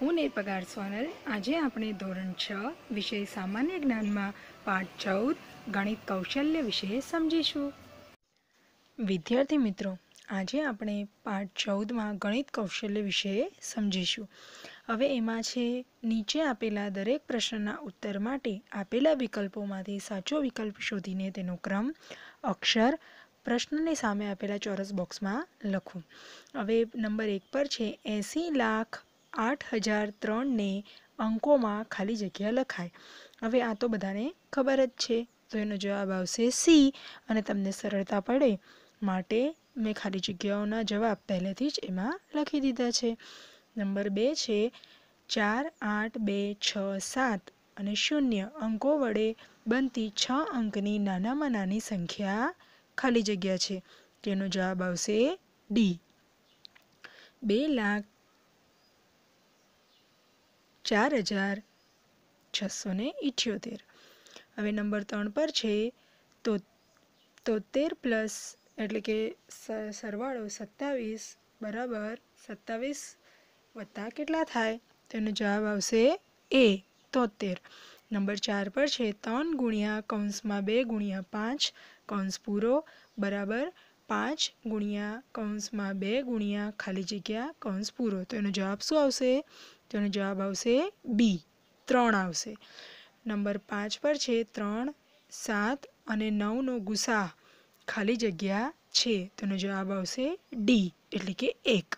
હું પગાર સોનલ આજે આપણે ધોરણ છ વિષય સામાન્ય જ્ઞાનમાં પાઠ ચૌદ ગણિત કૌશલ્ય વિશે સમજીશું વિદ્યાર્થી મિત્રો આજે આપણે પાઠ ચૌદમાં ગણિત કૌશલ્ય વિશે સમજીશું હવે એમાં છે નીચે આપેલા દરેક પ્રશ્નના ઉત્તર માટે આપેલા વિકલ્પોમાંથી સાચો વિકલ્પ શોધીને તેનો ક્રમ અક્ષર પ્રશ્નની સામે આપેલા ચોરસ બોક્સમાં લખો હવે નંબર એક પર છે એંસી લાખ આઠ હજાર ત્રણને અંકોમાં ખાલી જગ્યા લખાય હવે આ તો બધાને ખબર જ છે તો એનો જવાબ આવશે સી અને તમને સરળતા પડે માટે મેં ખાલી જગ્યાઓના જવાબ પહેલેથી જ એમાં લખી દીધા છે નંબર બે છે ચાર આઠ બે છ સાત અને શૂન્ય અંકો વડે બનતી છ અંકની નાનામાં નાની સંખ્યા ખાલી જગ્યા છે તેનો જવાબ આવશે ડી બે લાખ ચાર હજાર છસો ને ઇઠ્યોતેર હવે નંબર ત્રણ પર છે તો તોતેર પ્લસ એટલે કે સરવાળો સત્તાવીસ બરાબર સત્તાવીસ વત્તા કેટલા થાય તેનો જવાબ આવશે એ તોતેર નંબર ચાર પર છે ત્રણ ગુણ્યા કૌંસમાં બે ગુણ્યા પાંચ કૌંસ પૂરો બરાબર પાંચ ગુણ્યા કૌંસમાં બે ગુણ્યા ખાલી જગ્યા કૌંસ પૂરો તો એનો જવાબ શું આવશે તો એનો જવાબ આવશે બી ત્રણ આવશે નંબર પાંચ પર છે ત્રણ સાત અને નવનો ગુસા ખાલી જગ્યા છે તેનો જવાબ આવશે ડી એટલે કે એક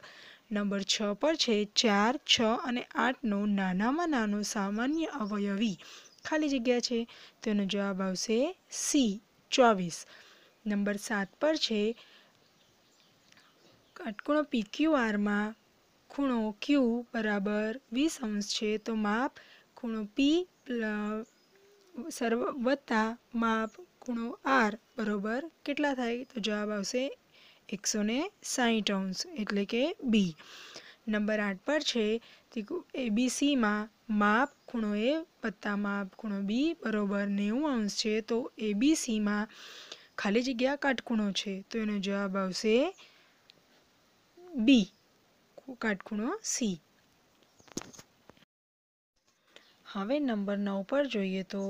નંબર છ પર છે ચાર છ અને આઠનો નાનામાં નાનો સામાન્ય અવયવી ખાલી જગ્યા છે તેનો જવાબ આવશે સી ચોવીસ નંબર સાત પર છે કાટકોણો પીક્યુઆરમાં ખૂણો ક્યુ બરાબર વીસ અંશ છે તો માપ ખૂણો પી સર્વ વત્તા માપ ખૂણો આર બરાબર કેટલા થાય તો જવાબ આવશે એકસો ને સાહીઠ અંશ એટલે કે બી નંબર આઠ પર છે એ બી સીમાં માપ ખૂણો એ વત્તા માપ ખૂણો બી બરાબર નેવું અંશ છે તો એ બી સીમાં ખાલી જગ્યા કાટખૂણો છે તો એનો જવાબ આવશે બી કાટખૂણો સી હવે નંબર નવ પર જોઈએ તો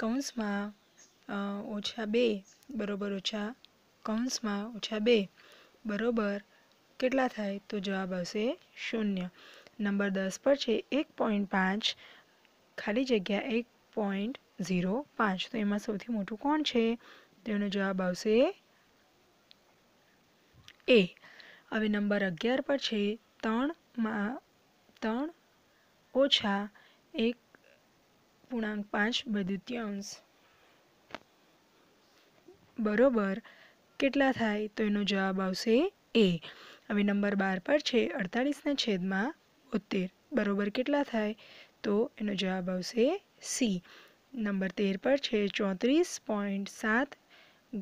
કૌંસમાં ઓછા બે બરોબર ઓછા કૌંસમાં ઓછા બે બરોબર કેટલા થાય તો જવાબ આવશે શૂન્ય નંબર દસ પર છે એક પોઈન્ટ પાંચ ખાલી જગ્યા એક પોઈન્ટ ઝીરો પાંચ તો એમાં સૌથી મોટું કોણ છે તેનો જવાબ આવશે એ હવે નંબર અગિયાર પર છે ત્રણમાં ત્રણ ઓછા એક પૂર્ણાંક પાંચ બધુત્યાંશ બરોબર કેટલા થાય તો એનો જવાબ આવશે એ હવે નંબર બાર પર છે અડતાળીસના છેદમાં બોતેર બરોબર કેટલા થાય તો એનો જવાબ આવશે સી નંબર તેર પર છે ચોત્રીસ પોઈન્ટ સાત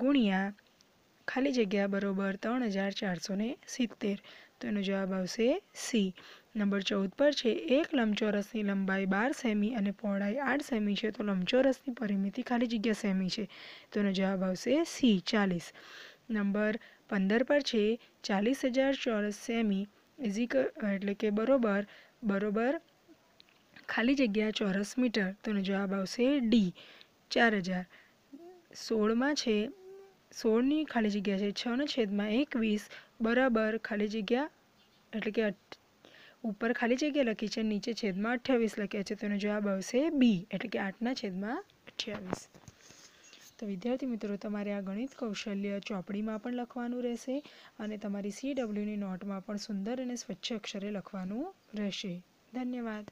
ગુણ્યા ખાલી જગ્યા બરોબર ત્રણ હજાર ચારસો ને સિત્તેર તો એનો જવાબ આવશે સી નંબર ચૌદ પર છે એક લંબચોરસની લંબાઈ બાર સેમી અને પહોળાઈ આઠ સેમી છે તો લંબચોરસની પરિમિતિ ખાલી જગ્યા સેમી છે તો એનો જવાબ આવશે સી ચાલીસ નંબર પંદર પર છે ચાલીસ હજાર ચોરસ સેમી ઇઝીક એટલે કે બરોબર બરોબર ખાલી જગ્યા ચોરસ મીટર તો એનો જવાબ આવશે ડી ચાર હજાર સોળમાં છે સોળની ખાલી જગ્યા છે છના છેદમાં એકવીસ બરાબર ખાલી જગ્યા એટલે કે ઉપર ખાલી જગ્યા લખી છે નીચે છેદમાં અઠ્યાવીસ લખ્યા છે તેનો જવાબ આવશે બી એટલે કે આઠના છેદમાં અઠ્યાવીસ તો વિદ્યાર્થી મિત્રો તમારે આ ગણિત કૌશલ્ય ચોપડીમાં પણ લખવાનું રહેશે અને તમારી સી ડબલ્યુની નોટમાં પણ સુંદર અને સ્વચ્છ અક્ષરે લખવાનું રહેશે ધન્યવાદ